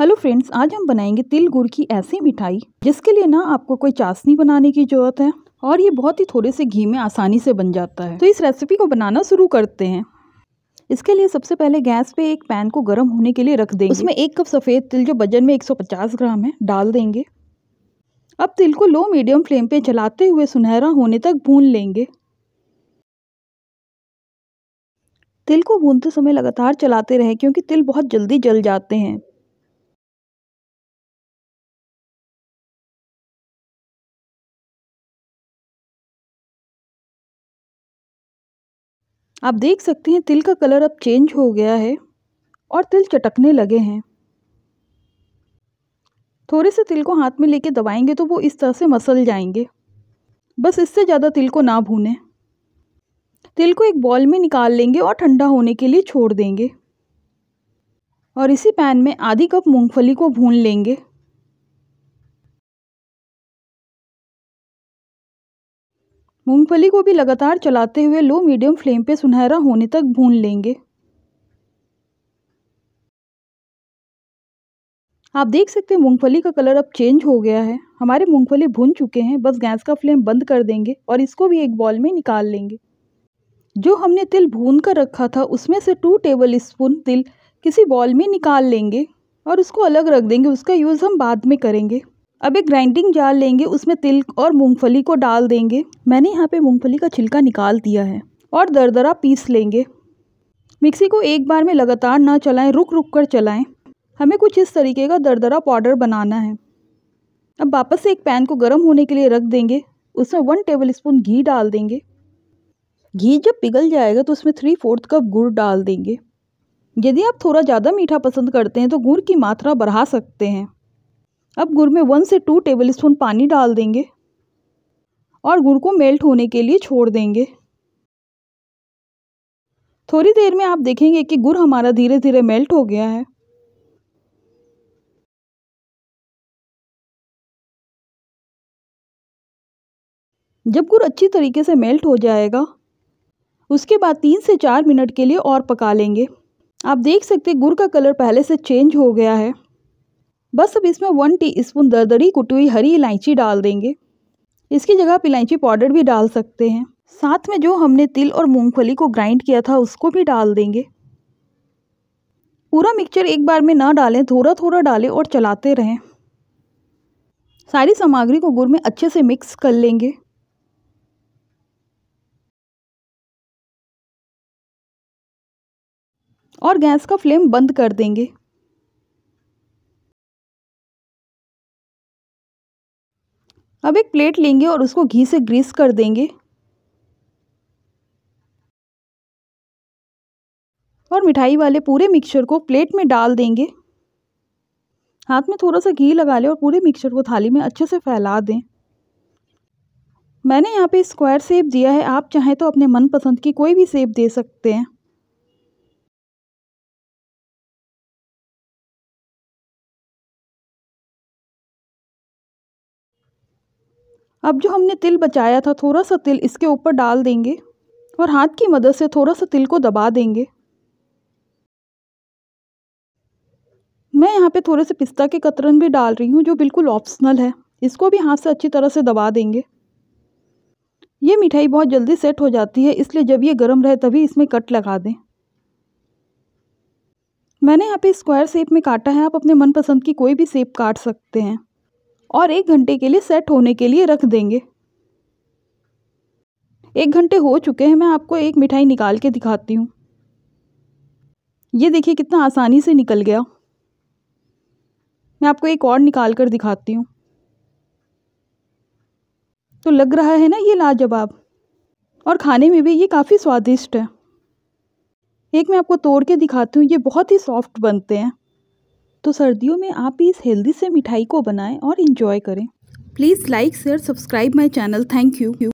hello friends आज हम बनाएंगे तिल गुड़ की ऐसी मिठाई जिसके लिए ना आपको कोई चाशनी बनाने की ज़रूरत है और ये बहुत ही थोड़े से घी में आसानी से बन जाता है तो इस रेसिपी को बनाना शुरू करते हैं इसके लिए सबसे पहले गैस पे एक पैन को गर्म होने के लिए रख देंगे उसमें एक कप सफ़ेद तिल जो वजन में एक ग्राम है डाल देंगे अब तिल को लो मीडियम फ्लेम पर चलाते हुए सुनहरा होने तक भून लेंगे तिल को भूनते समय लगातार चलाते रहें क्योंकि तिल बहुत जल्दी जल जाते हैं आप देख सकते हैं तिल का कलर अब चेंज हो गया है और तिल चटकने लगे हैं थोड़े से तिल को हाथ में लेके दबाएंगे तो वो इस तरह से मसल जाएंगे बस इससे ज़्यादा तिल को ना भूने तिल को एक बॉल में निकाल लेंगे और ठंडा होने के लिए छोड़ देंगे और इसी पैन में आधी कप मूंगफली को भून लेंगे मूंगफली को भी लगातार चलाते हुए लो मीडियम फ्लेम पे सुनहरा होने तक भून लेंगे आप देख सकते हैं मूंगफली का कलर अब चेंज हो गया है हमारे मूंगफली भून चुके हैं बस गैस का फ्लेम बंद कर देंगे और इसको भी एक बॉल में निकाल लेंगे जो हमने तिल भून कर रखा था उसमें से टू टेबल स्पून तिल किसी बॉल में निकाल लेंगे और उसको अलग रख देंगे उसका यूज़ हम बाद में करेंगे अब एक ग्राइंडिंग जार लेंगे उसमें तिल और मूंगफली को डाल देंगे मैंने यहाँ पे मूंगफली का छिलका निकाल दिया है और दरदरा पीस लेंगे मिक्सी को एक बार में लगातार ना चलाएं रुक रुक कर चलाएं हमें कुछ इस तरीके का दरदरा पाउडर बनाना है अब वापस से एक पैन को गर्म होने के लिए रख देंगे उसमें वन टेबल स्पून घी डाल देंगे घी जब पिघल जाएगा तो उसमें थ्री फोर्थ कप गुड़ डाल देंगे यदि आप थोड़ा ज़्यादा मीठा पसंद करते हैं तो गुड़ की मात्रा बढ़ा सकते हैं अब गुड़ में वन से टू टेबलस्पून पानी डाल देंगे और गुड़ को मेल्ट होने के लिए छोड़ देंगे थोड़ी देर में आप देखेंगे कि गुड़ हमारा धीरे धीरे मेल्ट हो गया है जब गुड़ अच्छी तरीके से मेल्ट हो जाएगा उसके बाद तीन से चार मिनट के लिए और पका लेंगे आप देख सकते गुड़ का कलर पहले से चेंज हो गया है बस अब इसमें वन टी स्पून दरदरी कुटी हुई हरी इलायची डाल देंगे इसकी जगह आप इलायची पाउडर भी डाल सकते हैं साथ में जो हमने तिल और मूंगफली को ग्राइंड किया था उसको भी डाल देंगे पूरा मिक्सचर एक बार में ना डालें थोड़ा थोड़ा डालें और चलाते रहें सारी सामग्री को गुड़ में अच्छे से मिक्स कर लेंगे और गैस का फ्लेम बंद कर देंगे अब एक प्लेट लेंगे और उसको घी से ग्रीस कर देंगे और मिठाई वाले पूरे मिक्सचर को प्लेट में डाल देंगे हाथ में थोड़ा सा घी लगा लें और पूरे मिक्सचर को थाली में अच्छे से फैला दें मैंने यहाँ पे स्क्वायर सेब दिया है आप चाहें तो अपने मनपसंद की कोई भी सेब दे सकते हैं अब जो हमने तिल बचाया था थोड़ा सा तिल इसके ऊपर डाल देंगे और हाथ की मदद से थोड़ा सा तिल को दबा देंगे मैं यहाँ पे थोड़े से पिस्ता के कतरन भी डाल रही हूँ जो बिल्कुल ऑप्शनल है इसको भी हाथ से अच्छी तरह से दबा देंगे ये मिठाई बहुत जल्दी सेट हो जाती है इसलिए जब ये गर्म रहे तभी इसमें कट लगा दें मैंने यहाँ पे स्क्वायर शेप में काटा है आप अपने मनपसंद की कोई भी शेप काट सकते हैं और एक घंटे के लिए सेट होने के लिए रख देंगे एक घंटे हो चुके हैं मैं आपको एक मिठाई निकाल के दिखाती हूँ ये देखिए कितना आसानी से निकल गया मैं आपको एक और निकाल कर दिखाती हूँ तो लग रहा है ना ये लाजवाब और खाने में भी ये काफ़ी स्वादिष्ट है एक मैं आपको तोड़ के दिखाती हूँ ये बहुत ही सॉफ्ट बनते हैं तो सर्दियों में आप इस हेल्दी से मिठाई को बनाएं और इन्जॉय करें please like share subscribe my channel thank you